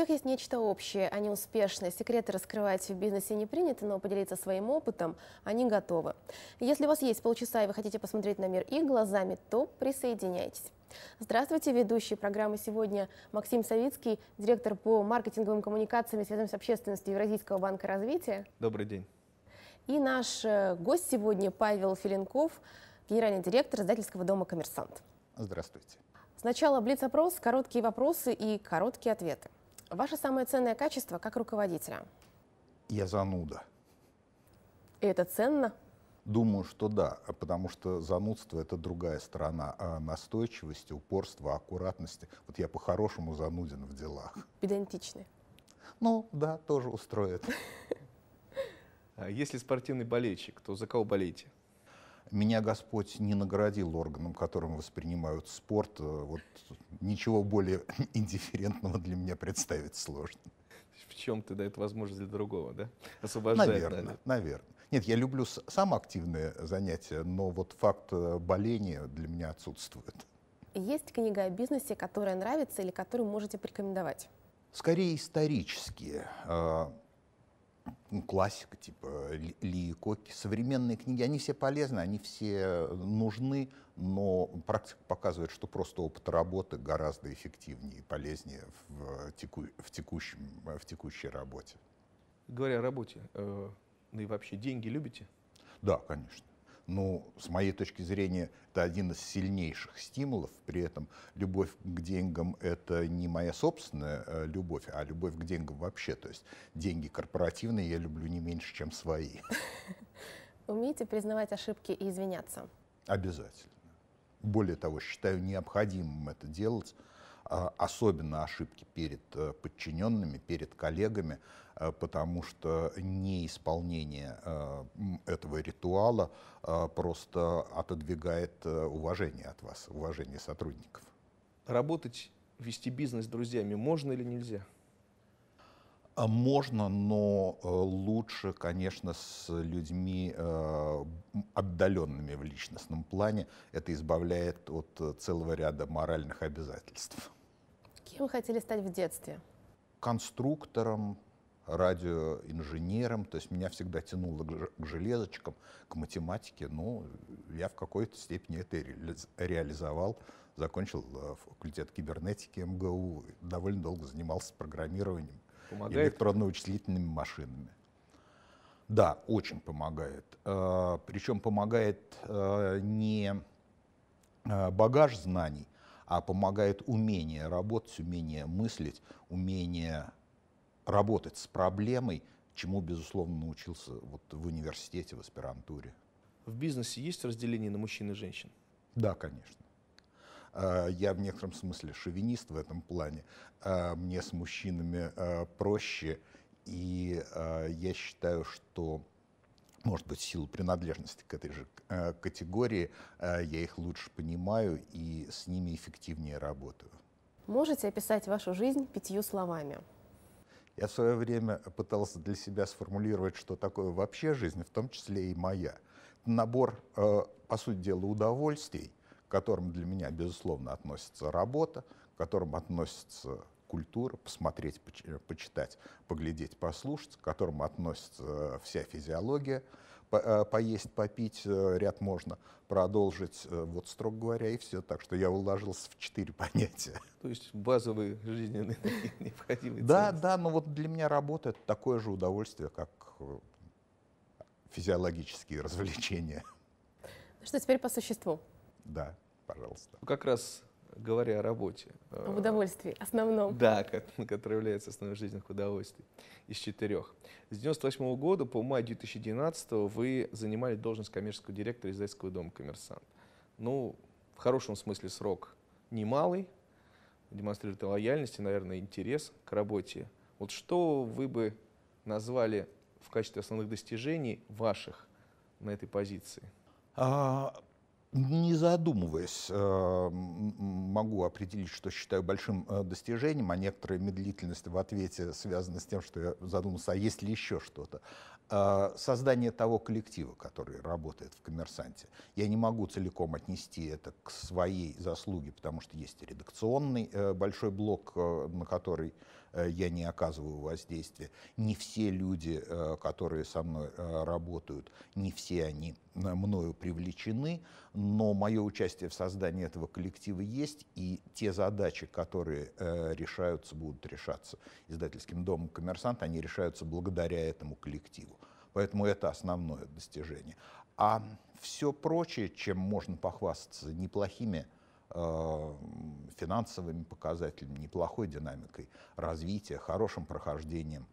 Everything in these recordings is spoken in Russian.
всех есть нечто общее, они а успешны, секреты раскрывать в бизнесе не принято, но поделиться своим опытом они готовы. Если у вас есть полчаса и вы хотите посмотреть на мир их глазами, то присоединяйтесь. Здравствуйте, ведущий программы сегодня Максим Савицкий, директор по маркетинговым коммуникациям и связям с общественностью Евразийского банка развития. Добрый день. И наш э, гость сегодня Павел Филинков, генеральный директор издательского дома «Коммерсант». Здравствуйте. Сначала блиц-опрос, короткие вопросы и короткие ответы. Ваше самое ценное качество как руководителя? Я зануда. И это ценно? Думаю, что да, а потому что занудство – это другая сторона а настойчивости, упорства, аккуратности. Вот я по-хорошему зануден в делах. Педантичный. Ну, да, тоже устроит. А если спортивный болельщик, то за кого болеете? меня Господь не наградил органом, которым воспринимают спорт. Э, вот ничего более индифферентного для меня представить сложно. В чем-то дает возможность для другого, да? Освобождает. Наверное, надо. наверное. Нет, я люблю сам активное занятие, но вот факт э, боления для меня отсутствует. Есть книга о бизнесе, которая нравится или которую можете порекомендовать? Скорее исторические. А, ну, классика, типа Ли и Коки, современные книги, они все полезны, они все нужны, но практика показывает, что просто опыт работы гораздо эффективнее и полезнее в, теку, в, текущем, в текущей работе. Говоря о работе, э, ну и вообще деньги любите? Да, конечно ну, с моей точки зрения, это один из сильнейших стимулов. При этом любовь к деньгам — это не моя собственная э, любовь, а любовь к деньгам вообще. То есть деньги корпоративные я люблю не меньше, чем свои. Умеете признавать ошибки и извиняться? Обязательно. Более того, считаю необходимым это делать, а, особенно ошибки перед э, подчиненными, перед коллегами, Э, потому что неисполнение э, этого ритуала э, просто отодвигает уважение от вас, уважение сотрудников. Работать, вести бизнес с друзьями можно или нельзя? А можно, но лучше, конечно, с людьми отдаленными в личностном плане. Это избавляет от целого ряда моральных обязательств. Кем вы хотели стать в детстве? Конструктором, радиоинженером, то есть меня всегда тянуло к железочкам, к математике, но ну, я в какой-то степени это реализовал, закончил э, факультет кибернетики МГУ, довольно долго занимался программированием, электронно-вычислительными машинами. Да, очень помогает. Э, Причем помогает э, не багаж знаний, а помогает умение работать, умение мыслить, умение работать с проблемой, чему, безусловно, научился вот в университете, в аспирантуре. В бизнесе есть разделение на мужчин и женщин? Да, конечно. Э, я в некотором смысле шовинист в этом плане. Э, мне с мужчинами э, проще, и я считаю, что может быть, в силу принадлежности к этой же категории, я их лучше понимаю и с ними эффективнее работаю. Можете описать вашу жизнь пятью словами? Я в свое время пытался для себя сформулировать, что такое вообще жизнь, в том числе и моя. Набор, э, по сути дела, удовольствий, к которым для меня, безусловно, относится работа, к которым относится культура, посмотреть, почитать, поглядеть, послушать, к которым относится э, вся физиология – по э, поесть, попить э, ряд можно, продолжить, э, вот, строго говоря, и все. Так что я уложился в четыре понятия. То есть базовые жизненные необходимые Да, да, но вот для меня работа — это такое же удовольствие, как физиологические развлечения. Ну что, теперь по существу. Да, пожалуйста. Как раз говоря о работе. Э, в удовольствии, основном. Да, как, которое является основной жизненных удовольствий из четырех. С 98 года по май 2012 вы занимали должность коммерческого директора издательского дома «Коммерсант». Ну, в хорошем смысле срок немалый, демонстрирует лояльность и, наверное, интерес к работе. Вот что вы бы назвали в качестве основных достижений ваших на этой позиции? А, не задумываясь, э, могу определить, что считаю большим э, достижением, а некоторая медлительность в ответе связана с тем, что я задумался, а есть ли еще что-то. Э, создание того коллектива, который работает в «Коммерсанте». Я не могу целиком отнести это к своей заслуге, потому что есть редакционный большой блок, на который Э, я не оказываю воздействия. Не все люди, э, которые со мной э, работают, не все они мною привлечены, но мое участие в создании этого коллектива есть, и те задачи, которые решаются, будут решаться издательским домом «Коммерсант», они решаются благодаря этому коллективу. Поэтому это основное достижение. А все прочее, чем можно похвастаться неплохими Э, финансовыми показателями, неплохой динамикой развития, хорошим прохождением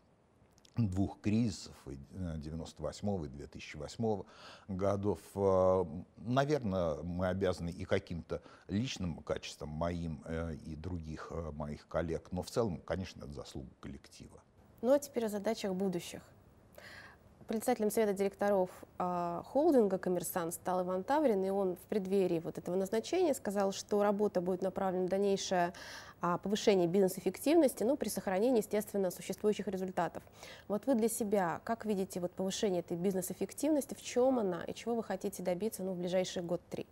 двух кризисов, 98 э, и 2008 годов. Э, Наверное, мы обязаны и каким-то личным качествам моим и других моих коллег, но в целом, конечно, это заслуга коллектива. Ну а теперь о задачах будущих. Председателем совета директоров э, холдинга «Коммерсант» стал Иван Таврин, и он в преддверии вот этого назначения сказал, что работа будет направлена на дальнейшее э, повышение бизнес-эффективности, ну, при сохранении, естественно, существующих результатов. Вот вы для себя как видите вот повышение этой бизнес-эффективности, в чем она и чего вы хотите добиться ну, в ближайшие год-три?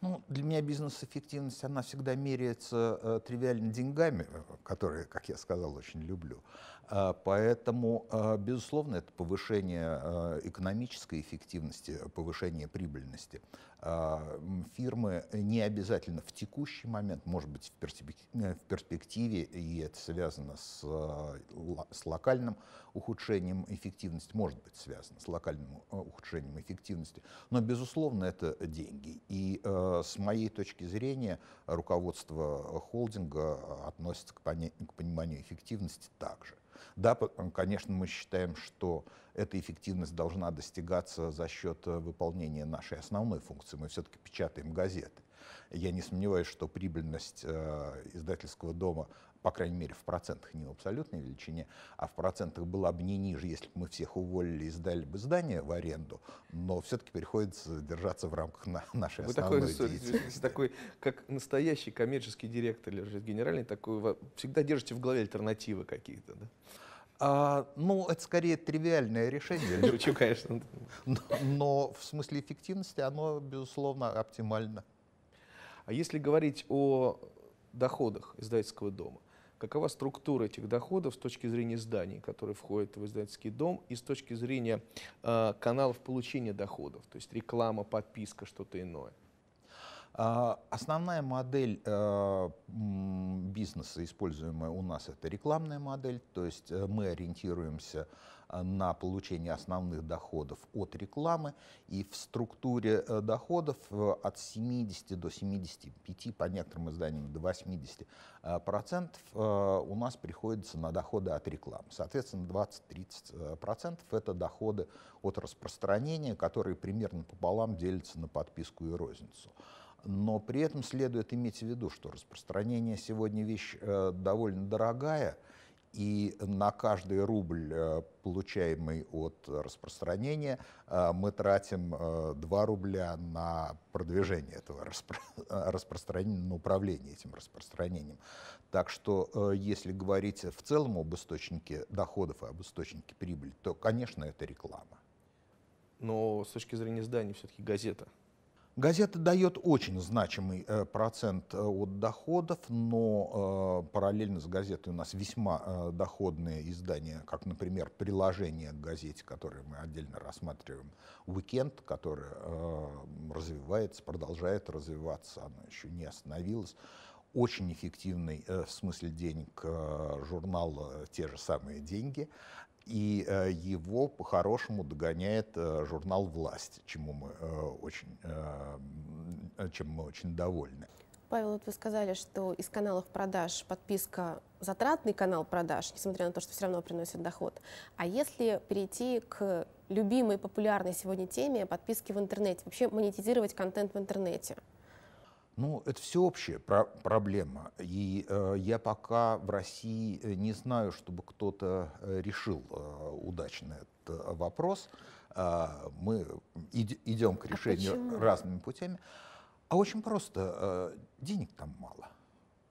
Ну, для меня бизнес-эффективность, она всегда меряется э, тривиальными деньгами, э, которые, как я сказал, очень люблю. Э, поэтому, э, безусловно, это повышение э, экономической эффективности, повышение прибыльности. Э, фирмы не обязательно в текущий момент, может быть, в, перспек э, в перспективе, и это связано с, э, с локальным ухудшением эффективности, может быть связано с локальным э, ухудшением эффективности, но, безусловно, это деньги. И э, Э, с моей точки зрения, руководство холдинга относится к, пони к пониманию эффективности также. Да, э, конечно, мы считаем, что эта эффективность должна достигаться за счет э, выполнения нашей основной функции. Мы все-таки печатаем газеты. Я не сомневаюсь, что прибыльность э, издательского дома по крайней мере, в процентах, не в абсолютной величине, а в процентах была бы не ниже, если бы мы всех уволили и сдали бы здание в аренду, но все-таки приходится держаться в рамках на нашей Вы основной такой, деятельности. такой, как настоящий коммерческий директор или же генеральный, такой, всегда держите в голове альтернативы какие-то, да? А, ну, это скорее тривиальное решение. Шучу, конечно. Но, но в смысле эффективности оно, безусловно, оптимально. А если говорить о доходах издательского дома какова структура этих доходов с точки зрения зданий, которые входят в издательский дом, и с точки зрения э, каналов получения доходов, то есть реклама, подписка, что-то иное. А, основная модель э, бизнеса, используемая у нас, это рекламная модель, то есть э, мы ориентируемся Э, на получение основных доходов от рекламы. И в структуре э, доходов э, от 70 до 75, по некоторым изданиям до 80 процентов у нас приходится на доходы от рекламы. Соответственно, 20-30 процентов это доходы от распространения, которые примерно пополам делятся на подписку и розницу. Но при этом следует иметь в виду, что распространение сегодня вещь довольно дорогая, и на каждый рубль, э, получаемый от распространения, э, мы тратим 2 э, рубля на продвижение этого распространения, на управление этим распространением. Так что, если говорить в целом об источнике доходов и об источнике прибыли, то, конечно, это реклама. Но с точки зрения издания все-таки газета – Газета дает очень значимый э, процент э, от доходов, но э, параллельно с газетой у нас весьма доходные издания, как, например, приложение к газете, которое мы отдельно рассматриваем, «Уикенд», которое развивается, продолжает развиваться, оно еще не остановилось очень эффективный в смысле денег журнал «Те же самые деньги», и э, его по-хорошему догоняет э, журнал «Власть», чему мы э, очень, чем мы очень довольны. Павел, вот вы сказали, что из каналов продаж подписка затратный канал продаж, несмотря на то, что все равно приносит доход. А если перейти к любимой популярной сегодня теме подписки в интернете, вообще монетизировать контент в интернете – ну, это всеобщая про проблема. И э, я пока в России э, не знаю, чтобы кто-то э, решил э, удачно этот вопрос. Э, мы иди идем к а решению а разными путями. А очень просто, э, денег там мало.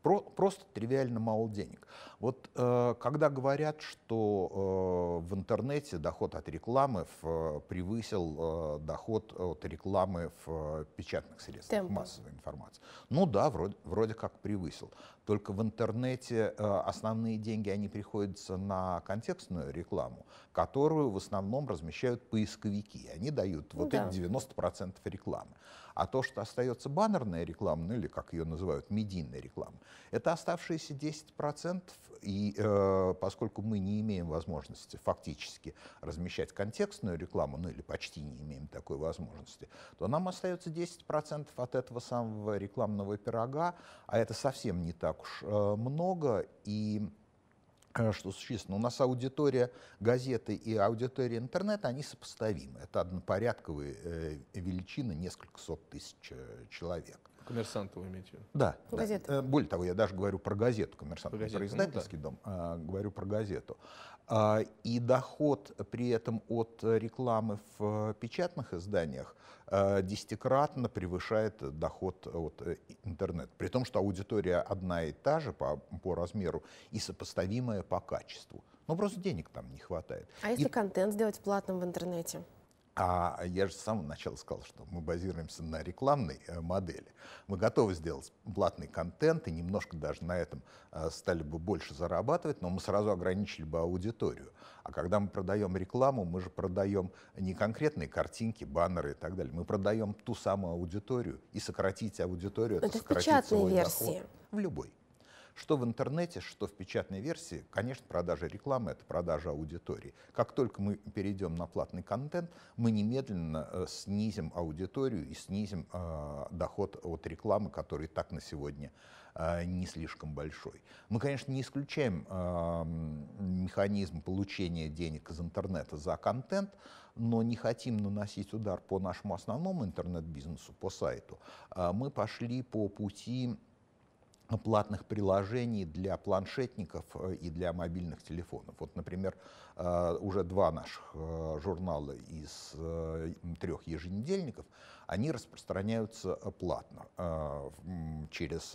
Про, просто тривиально мало денег. Вот э, когда говорят, что э, в интернете доход от рекламы в, превысил э, доход от рекламы в печатных средствах Темпы. массовой информации. Ну да, вроде, вроде как превысил. Только в интернете э, основные деньги, они приходятся на контекстную рекламу, которую в основном размещают поисковики. Они дают ну вот да. эти 90% рекламы. А то, что остается баннерная реклама, ну или как ее называют, медийная реклама, это оставшиеся 10%, и э, поскольку мы не имеем возможности фактически размещать контекстную рекламу, ну или почти не имеем такой возможности, то нам остается 10% от этого самого рекламного пирога, а это совсем не так так уж э, много, и э, что существенно, у нас аудитория газеты и аудитория интернета, они сопоставимы. Это однопорядковые э, величины, несколько сот тысяч человек. Коммерсанты вы имеете в виду? Да. Газета. да. Более того, я даже говорю про газету «Коммерсант», про, газету. про издательский ну, да. дом, а, говорю про газету. А, и доход при этом от э, рекламы в э, печатных изданиях э, десятикратно превышает доход от интернета. При том, что аудитория одна и та же по, по размеру и сопоставимая по качеству. Но ну, просто денег там не хватает. А если и... контент сделать платным в интернете? А я же с самого начала сказал, что мы базируемся на рекламной э, модели. Мы готовы сделать платный контент и немножко даже на этом э, стали бы больше зарабатывать, но мы сразу ограничили бы аудиторию. А когда мы продаем рекламу, мы же продаем не конкретные картинки, баннеры и так далее. Мы продаем ту самую аудиторию и сократить аудиторию, это, это сократить свой версии. доход. В любой. Что в интернете, что в печатной версии, конечно, продажа рекламы — это продажа аудитории. Как только мы перейдем на платный контент, мы немедленно э, снизим аудиторию и снизим э, доход от рекламы, который так на сегодня э, не слишком большой. Мы, конечно, не исключаем э, механизм получения денег из интернета за контент, но не хотим наносить удар по нашему основному интернет-бизнесу, по сайту. Э, мы пошли по пути платных приложений для планшетников э, и для мобильных телефонов. Вот, например, э, уже два наших э, журнала из трех еженедельников, они распространяются платно через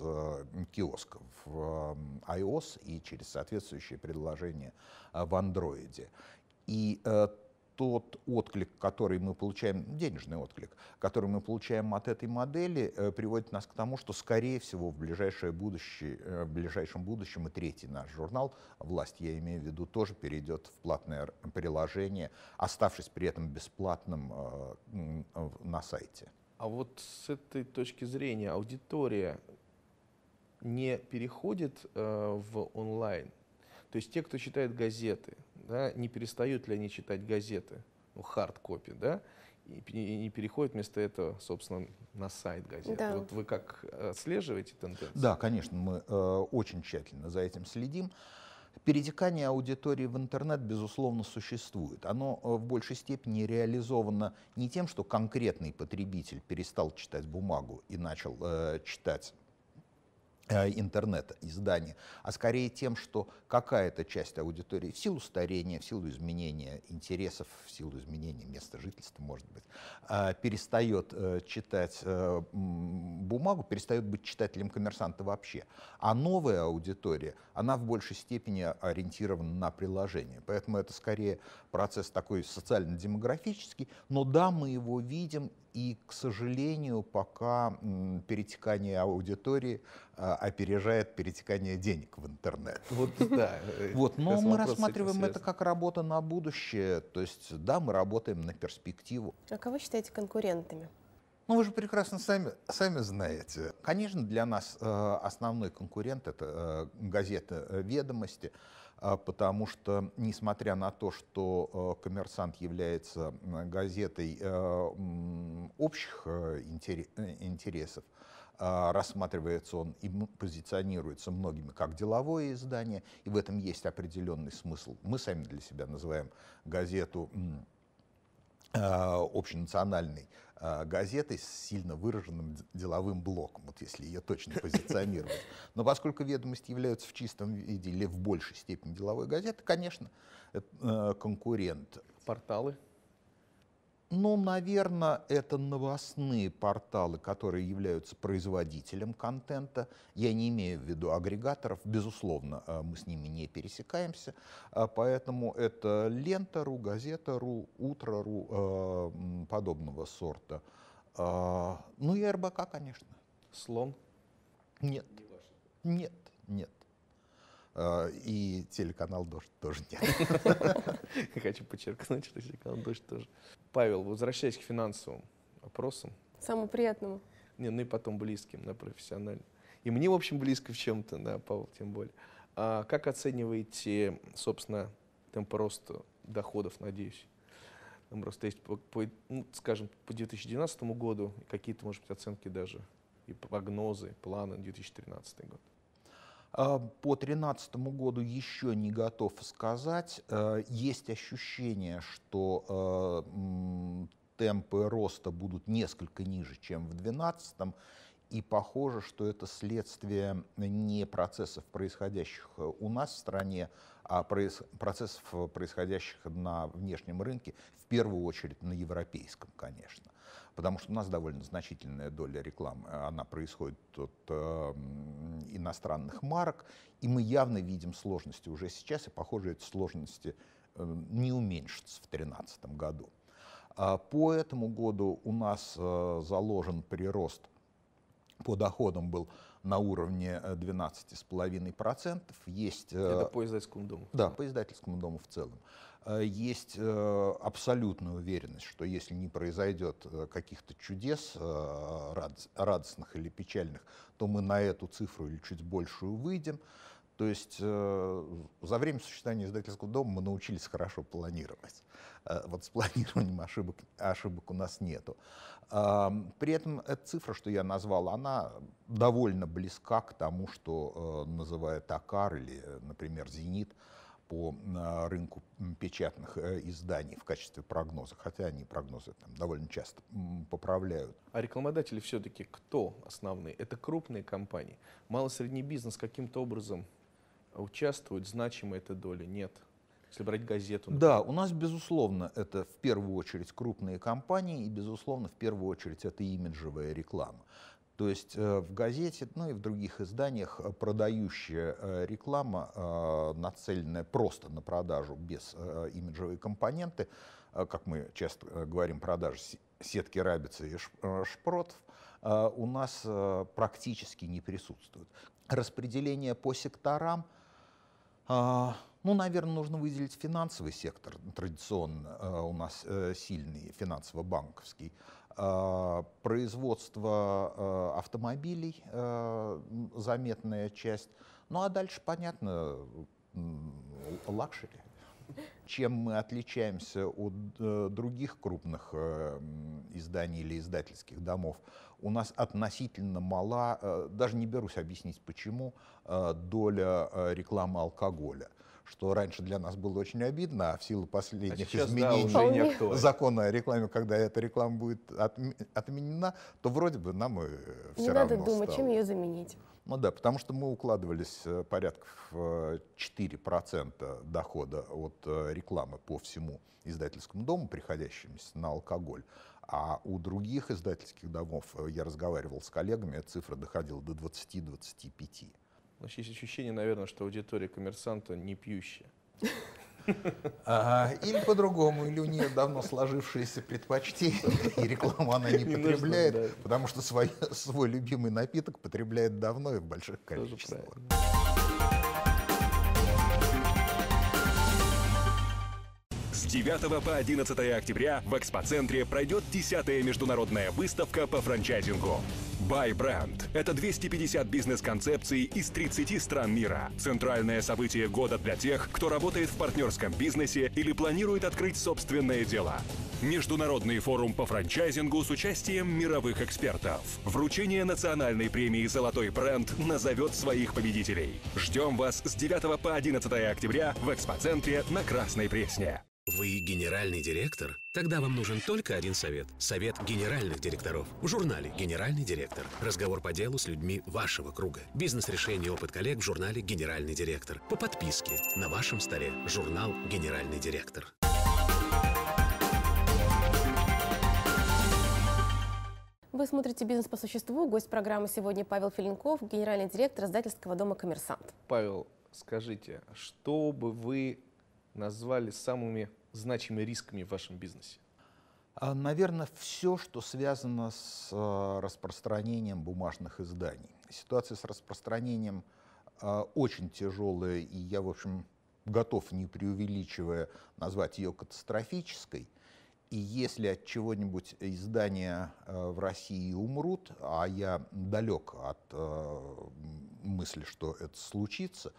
киоск в iOS и через соответствующее приложение в Android. И тот отклик, который мы получаем, денежный отклик, который мы получаем от этой модели, э, приводит нас к тому, что, скорее всего, в, ближайшее будущее, э, в ближайшем будущем и третий наш журнал «Власть», я имею в виду, тоже перейдет в платное приложение, оставшись при этом бесплатным э, на сайте. А вот с этой точки зрения аудитория не переходит в онлайн? То есть те, кто читает газеты – да, не перестают ли они читать газеты, ну, хард копи, да, и, и, и переходят вместо этого, собственно, на сайт газеты. Да. Вот вы как э, отслеживаете тенденцию? Да, конечно, мы э, очень тщательно за этим следим. Перетекание аудитории в интернет, безусловно, существует. Оно э, в большей степени реализовано не тем, что конкретный потребитель перестал читать бумагу и начал э, читать Э, Интернет, изданий, а скорее тем, что какая-то часть аудитории в силу старения, в силу изменения интересов, в силу изменения места жительства, может быть, э, перестает э, читать бумагу, перестает быть читателем коммерсанта вообще. А новая аудитория, она в большей степени ориентирована на приложение. Поэтому это скорее процесс такой социально-демографический, но да, мы его видим, и, к сожалению, пока перетекание аудитории а, опережает перетекание денег в интернет. Вот, да. Э, вот, но мы рассматриваем это как работа на будущее, то есть, да, мы работаем на перспективу. А кого считаете конкурентами? Ну, вы же прекрасно сами, сами знаете. Конечно, для нас э, основной конкурент – это э, газета «Ведомости». А потому что, несмотря на то, что э, «Коммерсант» является газетой э, общих э, интересов, а рассматривается он и позиционируется многими как деловое издание, и в этом есть определенный смысл. Мы сами для себя называем газету общенациональной а, газетой с сильно выраженным деловым блоком, вот если ее точно позиционировать. Но поскольку ведомости являются в чистом виде или в большей степени деловой газеты, конечно, э, конкурент. Порталы? Ну, наверное, это новостные порталы, которые являются производителем контента. Я не имею в виду агрегаторов, безусловно, э, мы с ними не пересекаемся. Э, поэтому это лента.ру, газета.ру, утро.ру, э, подобного сорта. Ну и РБК, конечно. Слон? Нет. Нет, нет. И телеканал «Дождь» тоже нет. Хочу подчеркнуть, что телеканал «Дождь» тоже. Павел, возвращаясь к финансовым вопросам. Самому приятному. Не, ну и потом близким, да, профессионально. И мне, в общем, близко в чем-то, да, Павел, тем более. А как оцениваете, собственно, темп роста доходов, надеюсь? Там просто есть, по, по, ну, скажем, по 2012 году какие-то, может быть, оценки даже и прогнозы, планы на 2013 год. А, по 2013 году еще не готов сказать. А, есть ощущение, что а, темпы роста будут несколько ниже, чем в 2012. И похоже, что это следствие не процессов, происходящих э, у нас в стране, а процессов, э, происходящих на внешнем рынке, в первую очередь на европейском, конечно потому что у нас довольно значительная доля рекламы, э, она происходит от э, иностранных марок, и мы явно видим сложности уже сейчас, и, похоже, эти сложности э, не уменьшатся в 2013 году. А по этому году у нас э, заложен прирост по доходам был на уровне 12,5%. Э, Есть, э, Это по издательскому дому. Да, по издательскому дому в целом. Э, есть э, абсолютная уверенность, что если не произойдет э, каких-то чудес радостных или печальных, то мы на эту цифру или чуть большую выйдем. То есть за время существования издательского дома мы научились хорошо планировать. вот с планированием ошибок, ошибок у нас нету. при этом эта цифра, что я назвал, она довольно близка к тому, что э, называют АКАР или, например, «Зенит», по а, рынку печатных э, изданий в качестве прогноза, хотя они прогнозы там довольно часто поправляют. А рекламодатели все-таки кто основные? Это крупные компании. мало средний бизнес каким-то образом участвует, значима эта доля нет? Если брать газету. Например. Да, у нас, безусловно, это в первую очередь крупные компании, и, безусловно, в первую очередь это имиджевая реклама. То есть э, в газете, ну и в других изданиях э, продающая э, реклама, нацеленная просто на продажу без имиджевой компоненты, как мы часто говорим, продажи сетки рабицы и шпротов, у нас практически не присутствует. Распределение по секторам ну, наверное, нужно выделить финансовый сектор, традиционно у нас сильный финансово-банковский. А, производство а, автомобилей а, заметная часть. Ну а дальше, понятно, лакшери. Чем мы отличаемся от э, других крупных э, изданий или издательских домов? У нас относительно мала, э, даже не берусь объяснить почему, доля рекламы алкоголя – что раньше для нас было очень обидно, а в силу последних а сейчас, изменений да, уже закона о рекламе, когда эта реклама будет отменена, то вроде бы нам и э, все Не равно надо думать, стало. чем ее заменить. Ну да, потому что мы укладывались порядка э, порядков 4% э, дохода от рекламы по всему издательскому дому, приходящимся на алкоголь. А у других издательских домов, я разговаривал с коллегами, эта цифра доходила до 20-25%. Значит, есть ощущение, наверное, что аудитория коммерсанта не пьющая. Ага, или по-другому, или у нее давно сложившиеся предпочтения, и рекламу она не потребляет, потому что свой, свой любимый напиток потребляет давно и в больших количествах. С 9 по 11 октября в экспоцентре пройдет 10-я международная выставка по франчайзингу. Buy Brand – это 250 бизнес-концепций из 30 стран мира. Центральное событие года для тех, кто работает в партнерском бизнесе или планирует открыть собственное дело. Международный форум по франчайзингу с участием мировых экспертов. Вручение национальной премии «Золотой бренд» назовет своих победителей. Ждем вас с 9 по 11 октября в экспоцентре на Красной Пресне. Вы генеральный директор? Тогда вам нужен только один совет. Совет генеральных директоров. В журнале «Генеральный директор». Разговор по делу с людьми вашего круга. Бизнес-решение и опыт коллег в журнале «Генеральный директор». По подписке. На вашем столе. Журнал «Генеральный директор». Вы смотрите «Бизнес по существу». Гость программы сегодня Павел Филинков, генеральный директор издательского дома «Коммерсант». Павел, скажите, что бы вы назвали самыми значимыми рисками в вашем бизнесе? А, Наверное, все, что связано с э, распространением бумажных изданий. Ситуация с распространением э, очень тяжелая, и я, в общем, готов, не преувеличивая, назвать ее катастрофической. И если от чего-нибудь издания э, в России умрут, а я далек от мысли, что это случится,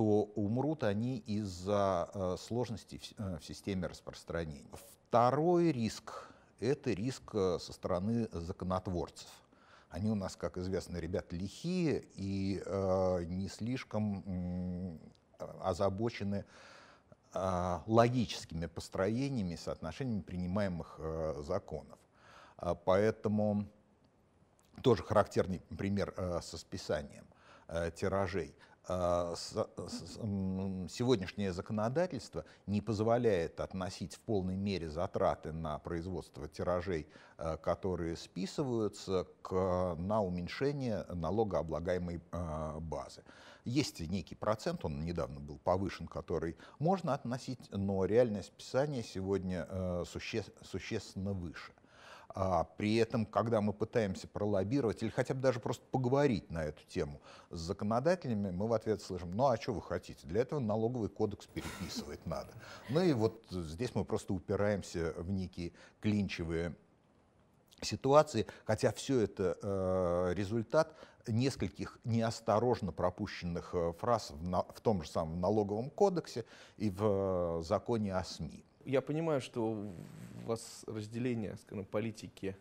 что умрут они из-за э, сложностей э, в системе распространения. Второй риск – это риск э, со стороны законотворцев. Они у нас, как известно, ребята лихие и э, не слишком м, озабочены э, логическими построениями, соотношениями принимаемых э, законов. Поэтому тоже характерный пример э, со списанием э, тиражей – а, сегодняшнее законодательство не позволяет относить в полной мере затраты на производство тиражей, а, которые списываются, к, на уменьшение налогооблагаемой а, базы. Есть некий процент, он недавно был повышен, который можно относить, но реальное списание сегодня суще, существенно выше. А при этом, когда мы пытаемся пролоббировать или хотя бы даже просто поговорить на эту тему с законодателями, мы в ответ слышим, ну а что вы хотите? Для этого налоговый кодекс переписывать надо. Ну и вот здесь мы просто упираемся в некие клинчевые ситуации, хотя все это э, результат нескольких неосторожно пропущенных э, фраз в, на, в том же самом налоговом кодексе и в э, законе о СМИ. Я понимаю, что у вас разделение, скажем, политики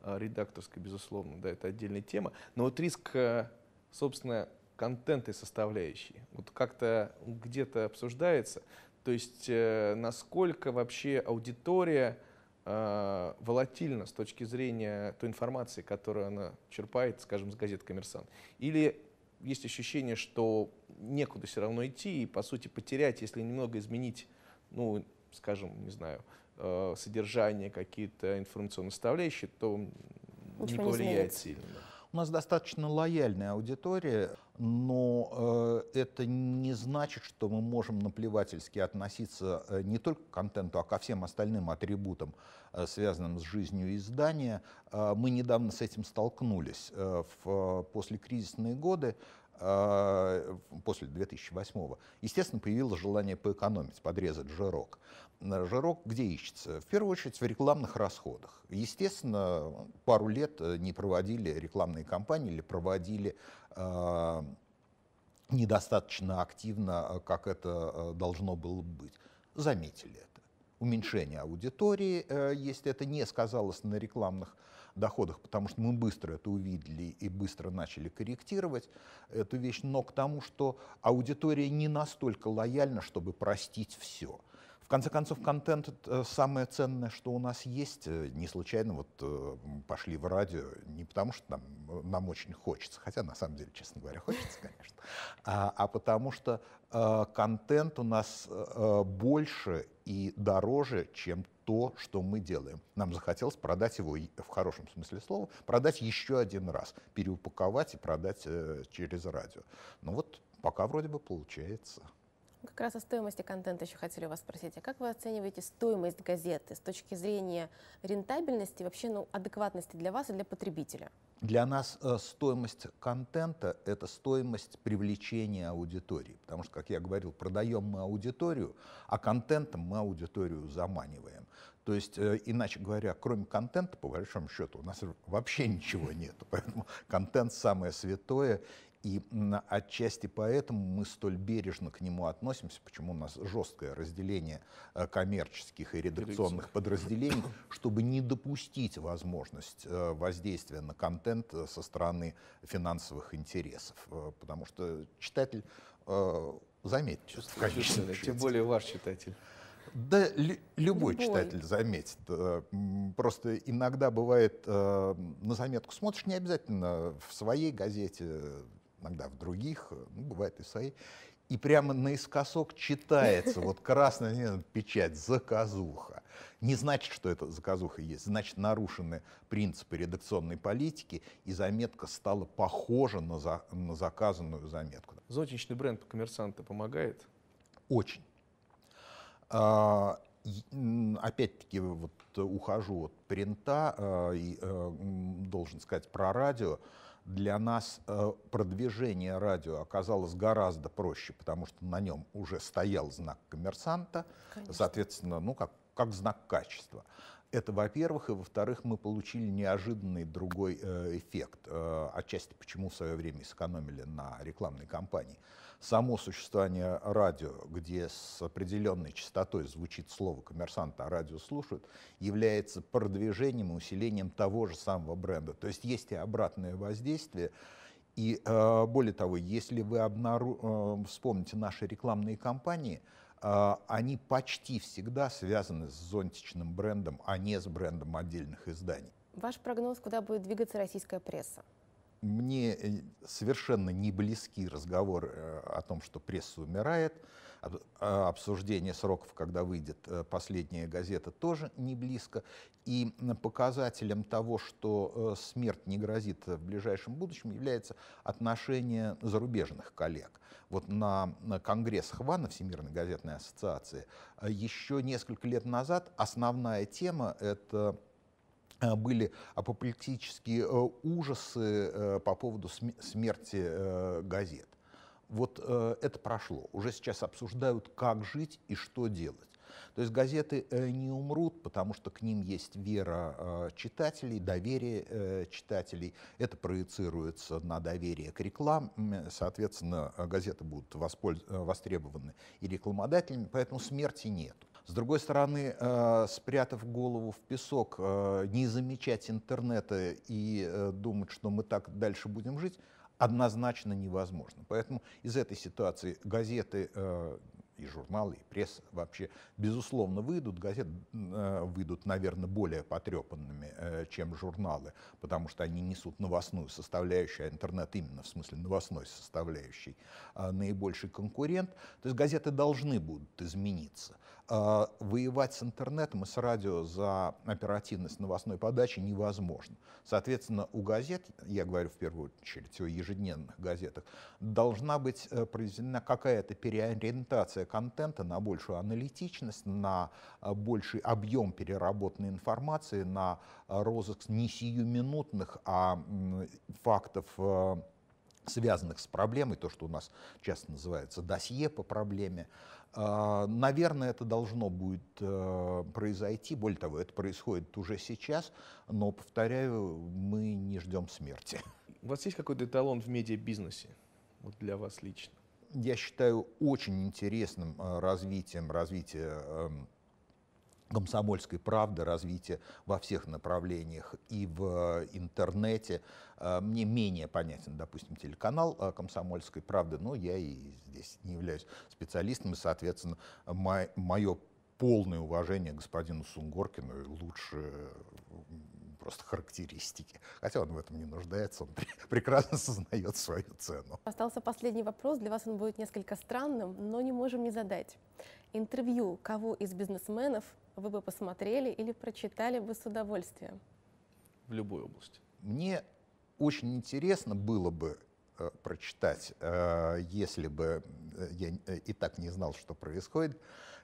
а, редакторской, безусловно, да, это отдельная тема, но вот риск, э, собственно, контентной составляющей, вот как-то где-то обсуждается, то есть э, насколько вообще аудитория э, волатильна с точки зрения той информации, которую она черпает, скажем, с газет «Коммерсант», или есть ощущение, что некуда все равно идти и, по сути, потерять, если немного изменить ну, скажем, не знаю, э, содержание, какие-то информационные составляющие, то Ничего не повлияет не сильно. У нас достаточно лояльная аудитория, но э, это не значит, что мы можем наплевательски относиться э, не только к контенту, а ко всем остальным атрибутам, э, связанным с жизнью издания. Э, мы недавно с этим столкнулись. Э, в э, послекризисные годы а, после 2008-го, естественно, появилось желание поэкономить, подрезать жирок. Э, жирок где ищется? В первую очередь в рекламных расходах. Естественно, пару лет э, не проводили рекламные кампании или проводили э, недостаточно активно, как это должно было быть. Заметили это. Уменьшение аудитории, если это не сказалось на рекламных расходах, доходах, потому что мы быстро это увидели и быстро начали корректировать эту вещь, но к тому, что аудитория не настолько лояльна, чтобы простить все. В конце концов, контент э, — самое ценное, что у нас есть. Э, не случайно вот э, пошли в радио не потому, что нам, нам очень хочется, хотя на самом деле, честно говоря, хочется, конечно, а, а потому что контент у нас больше и дороже, чем то, что мы делаем. Нам захотелось продать его в хорошем смысле слова, продать еще один раз, переупаковать и продать э, через радио. Но ну вот пока вроде бы получается. Как раз о стоимости контента еще хотели вас спросить. А как вы оцениваете стоимость газеты с точки зрения рентабельности, вообще ну, адекватности для вас и для потребителя? Для нас э, стоимость контента — это стоимость привлечения аудитории. Потому что, как я говорил, продаем мы аудиторию, а контентом мы аудиторию заманиваем. То есть, э, иначе говоря, кроме контента, по большому счету, у нас вообще ничего нет. Поэтому контент самое святое. И отчасти поэтому мы столь бережно к нему относимся, почему у нас жесткое разделение э, коммерческих и редакционных подразделений, чтобы не допустить возможность э, воздействия на контент со стороны финансовых интересов. Потому что читатель заметит. Чувствую, чувствую, тем более ваш читатель. Да, любой, любой читатель заметит. Э, просто иногда бывает, э, на заметку смотришь, не обязательно в своей газете, иногда в других, э, ну, бывает и в своей, и прямо наискосок читается вот красная печать «заказуха». Не значит, что это заказуха есть, значит, нарушены принципы редакционной политики, и заметка стала похожа на, за, на заказанную заметку. Зонтичный бренд коммерсанта помогает? Очень. А, опять-таки, вот э, ухожу от принта а, и э, должен сказать про радио. Для нас э, продвижение радио оказалось гораздо проще, потому что на нем уже стоял знак коммерсанта. Конечно. Соответственно, ну как как знак качества. Это, во-первых, и во-вторых, мы получили неожиданный другой э, эффект, э, отчасти почему в свое время сэкономили на рекламной кампании. Само существование радио, где с определенной частотой звучит слово коммерсанта, а радио слушают, является продвижением и усилением того же самого бренда. То есть есть и обратное воздействие. И э, более того, если вы обнару... э, вспомните наши рекламные кампании, э, а, они почти всегда связаны с зонтичным брендом, а не с брендом отдельных изданий. Ваш прогноз, куда будет двигаться российская пресса? Мне э, совершенно не близки разговор э, о том, что пресса умирает. Э, обсуждение сроков, когда выйдет э, последняя газета, тоже не близко. И показателем того, что э, смерть не грозит в ближайшем будущем, является отношение зарубежных коллег. Вот на Конгресс Хвана Всемирной газетной ассоциации еще несколько лет назад основная тема — это были апоплексические ужасы по поводу смерти газет. Вот э, это прошло. Уже сейчас обсуждают, как жить и что делать. То есть газеты э, не умрут, потому что к ним есть вера э, читателей, доверие э, читателей. Это проецируется на доверие к рекламе. Соответственно, э, газеты будут воспольз... Э, востребованы и рекламодателями, поэтому смерти нет. С другой стороны, э, спрятав голову в песок, э, не замечать интернета и э, думать, что мы так дальше будем жить, однозначно невозможно. Поэтому из этой ситуации газеты э, и журналы, и пресса вообще, безусловно, выйдут. Газеты э, выйдут, наверное, более потрепанными, э, чем журналы, потому что они несут новостную составляющую, а интернет именно в смысле новостной составляющей э, а, наибольший конкурент. То есть газеты должны будут измениться. А, воевать с интернетом и с радио за оперативность новостной подачи невозможно. Соответственно, у газет, я говорю в первую очередь о ежедневных газетах, должна быть э, произведена какая-то переориентация контента на большую аналитичность, на э, больший объем переработанной информации, на э, розыск не сиюминутных, а фактов связанных с проблемой, то, что у нас часто называется досье по проблеме, а, наверное, это должно будет э, произойти. Более того, это происходит уже сейчас, но, повторяю, мы не ждем смерти. У вас есть какой-то эталон в медиабизнесе вот для вас лично? Я считаю очень интересным э, развитием, развития. Эм, комсомольской правды, развитие во всех направлениях и в э, интернете. Э, мне менее понятен, допустим, телеканал э, комсомольской правды, но я и здесь не являюсь специалистом, и, соответственно, мое полное уважение господину Сунгоркину лучше просто характеристики. Хотя он в этом не нуждается, он прекрасно сознает свою цену. Остался последний вопрос. Для вас он будет несколько странным, но не можем не задать интервью кого из бизнесменов вы бы посмотрели или прочитали бы с удовольствием? В любой области. Мне очень интересно было бы э, прочитать, э, если бы э, я э, и так не знал, что происходит,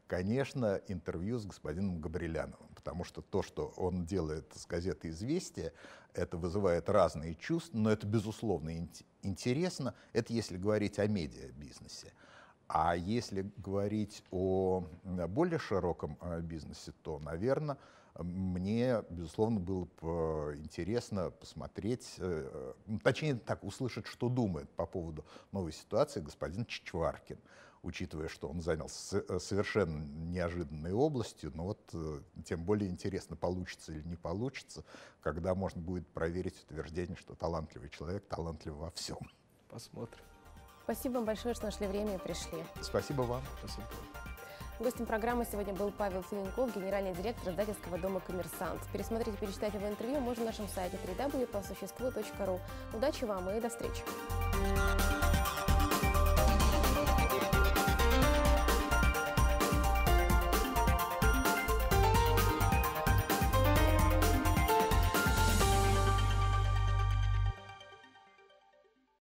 конечно, интервью с господином Габриляновым, потому что то, что он делает с газеты «Известия», это вызывает разные чувства, но это, безусловно, ин интересно. Это если говорить о медиабизнесе. бизнесе а если говорить о более широком э, бизнесе, то, наверное, мне, безусловно, было бы э, интересно посмотреть, э, точнее так, услышать, что думает по поводу новой ситуации господин Чичваркин, учитывая, что он занялся совершенно неожиданной областью, но вот тем более интересно, получится или не получится, когда можно будет проверить утверждение, что талантливый человек талантлив во всем. Посмотрим. Спасибо вам большое, что нашли время и пришли. Спасибо вам. Спасибо. Гостем программы сегодня был Павел Филенков, генеральный директор издательского дома «Коммерсант». Пересмотреть и перечитать его интервью можно на нашем сайте www.посуществу.ру. Удачи вам и до встречи!